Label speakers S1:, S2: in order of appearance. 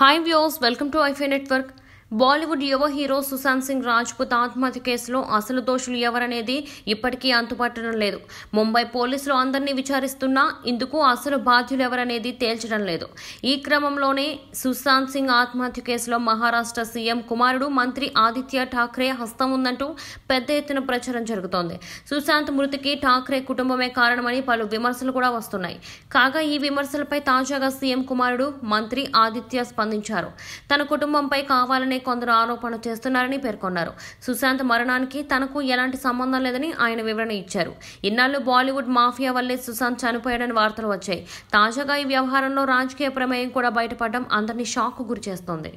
S1: Hi viewers, welcome to iFi Network. Bollywood యువ hero Sushant Singh Rajput ఆత్మహత్య కేసులో అసలు దోషులు ఎవరనేది ఇప్పటికీ అంతుపట్టడం లేదు ముంబై పోలీసులు అందరినీ విచారిస్తున్నా ఇందుకు అసలు బాధ్యులు ఎవరనేది తేల్చడం లేదు ఈ క్రమంలోనే సుశాంత్ సింగ్ ఆత్మహత్య కేసులో మహారాష్ట్ర సీఎం కుమారుడు మంత్రి ఆదిత్య ఠాక్రే హస్తం ఉందంటూ పెద్ద ఎత్తున ప్రచారం జరుగుతోంది సుశాంత్ మృతికి ఠాక్రే కుటుంబమే కారణమని పలు విమర్శలు కూడా వస్తున్నాయి కాగా ఈ విమర్శలపై తాజాగా సీఎం కుమారుడు మంత్రి ఆదిత్య స్పందించారు తన కుటుంబంపై కావాలనే విషయంపై కొందరు ఆరోపణలు చేస్తున్నారని పేర్కొన్నారు సుశాంత్ మరణానికి తనకు ఎలాంటి సంబంధం లేదని ఆయన వివరణ ఇచ్చారు ఇన్నాళ్లు బాలీవుడ్ మాఫియా వల్లే సుశాంత్ చనిపోయాడని వార్తలు వచ్చాయి తాజాగా ఈ వ్యవహారంలో రాజకీయ ప్రమేయం కూడా బయటపడడం అందరినీ షాక్ గురి చేస్తోంది